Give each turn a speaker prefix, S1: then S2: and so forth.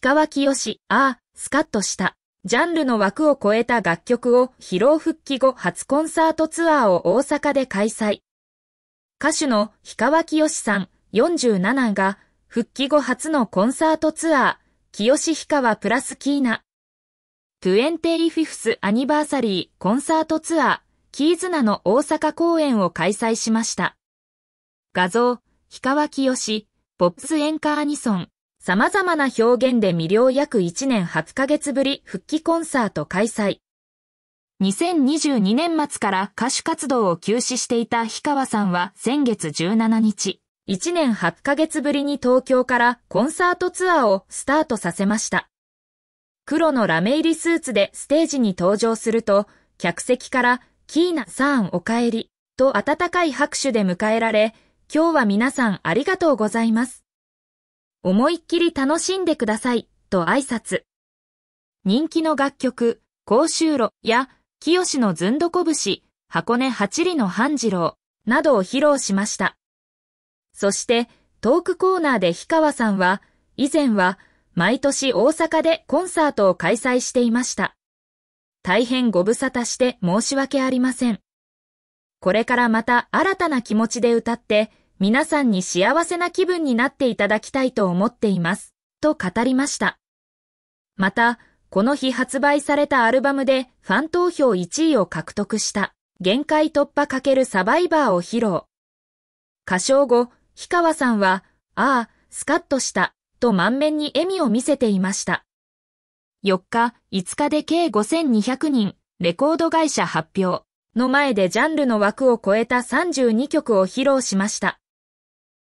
S1: 氷川きよし、ああ、スカッとした。ジャンルの枠を超えた楽曲を疲労復帰後初コンサートツアーを大阪で開催。歌手の氷川きよしさん47が復帰後初のコンサートツアー、きよし氷川プラスキーナ。25th アニバーサリーコンサートツアー、キーズナの大阪公演を開催しました。画像、氷川きよし、ポップスエンカアニソン、様々な表現で魅了約1年8ヶ月ぶり復帰コンサート開催。2022年末から歌手活動を休止していた氷川さんは先月17日、1年8ヶ月ぶりに東京からコンサートツアーをスタートさせました。黒のラメ入りスーツでステージに登場すると、客席からキーナさんお帰りと温かい拍手で迎えられ、今日は皆さんありがとうございます。思いっきり楽しんでください、と挨拶。人気の楽曲、甲州路や、清のずんどこぶし、箱根八里の半次郎、などを披露しました。そして、トークコーナーで氷川さんは、以前は、毎年大阪でコンサートを開催していました。大変ご無沙汰して申し訳ありません。これからまた新たな気持ちで歌って、皆さんに幸せな気分になっていただきたいと思っています、と語りました。また、この日発売されたアルバムでファン投票1位を獲得した限界突破×サバイバーを披露。歌唱後、氷川さんは、ああ、スカッとした、と満面に笑みを見せていました。4日、5日で計5200人、レコード会社発表の前でジャンルの枠を超えた32曲を披露しました。